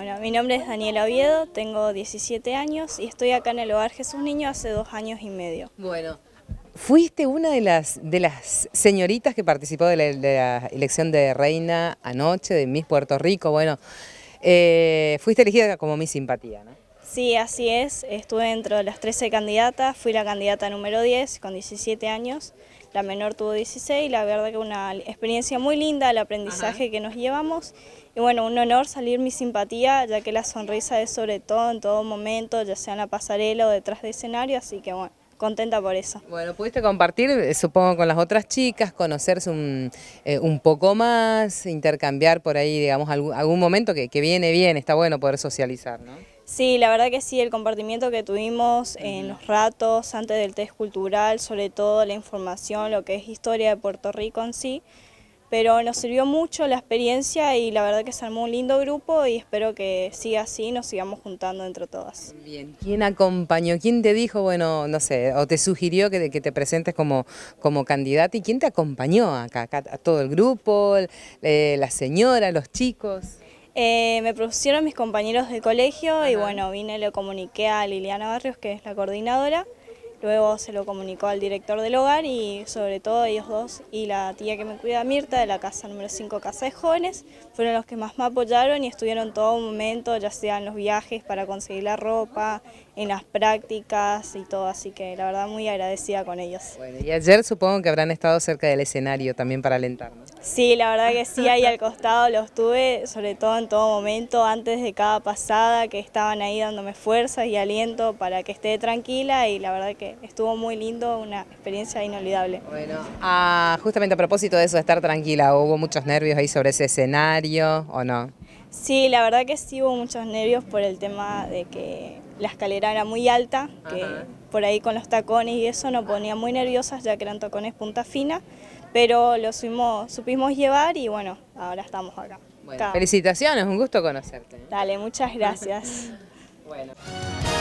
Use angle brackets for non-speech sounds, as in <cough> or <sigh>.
Bueno, mi nombre es Daniel Oviedo, tengo 17 años y estoy acá en el Hogar Jesús Niño hace dos años y medio. Bueno, fuiste una de las, de las señoritas que participó de la, elección de reina anoche de Miss Puerto Rico, bueno, eh, fuiste elegida como mi Simpatía, ¿no? Sí, así es. Estuve dentro de las 13 candidatas. Fui la candidata número 10 con 17 años. La menor tuvo 16. La verdad que una experiencia muy linda, el aprendizaje que nos llevamos. Y bueno, un honor salir mi simpatía, ya que la sonrisa es sobre todo en todo momento, ya sea en la pasarela o detrás de escenario. Así que bueno contenta por eso. Bueno, pudiste compartir, eh, supongo, con las otras chicas, conocerse eh, un, poco más, intercambiar por ahí, digamos, algún, momento que, viene bien, está bueno poder socializar, ¿no? Sí, la verdad que sí, el compartimiento que tuvimos en los ratos antes del test cultural, sobre todo la información, lo que es historia de Puerto Rico en sí, pero nos sirvió mucho la experiencia y la verdad que se armó un lindo grupo y espero que siga así, nos sigamos juntando entre todas. Bien, ¿quién acompañó? ¿Quién te dijo, bueno, no sé, o te sugirió que, que te presentes como, como candidata y quién te acompañó acá? a todo el grupo, eh, la señora, los chicos? Eh, me propusieron mis compañeros de colegio y bueno, vine y lo comuniqué a Liliana Barrios, que es la coordinadora. Luego se lo comunicó al director del hogar y sobre todo ellos dos y la tía que me cuida, Mirta, de la casa número 5, Casa de Jóvenes, fueron los que más me apoyaron y estuvieron todo momento, ya sea en los viajes para conseguir la ropa, en las prácticas y todo, así que la verdad muy agradecida con ellos. y ayer supongo que habrán estado cerca del escenario también para alentarnos. Sí, la verdad que sí, ahí al costado los tuve, sobre todo en todo momento, antes de cada pasada, que estaban ahí dándome fuerzas y aliento para que esté tranquila y la verdad que estuvo muy lindo, una experiencia inolvidable. Bueno, ah, justamente a propósito de eso, de estar tranquila, ¿hubo muchos nervios ahí sobre ese escenario o no? Sí, la verdad que sí hubo muchos nervios por el tema de que la escalera era muy alta, que por ahí con los tacones y eso nos ponía muy nerviosas, ya que eran tacones punta fina, pero lo supimos llevar y bueno, ahora estamos acá. Bueno, felicitaciones, un gusto conocerte. Dale, muchas gracias. <laughs>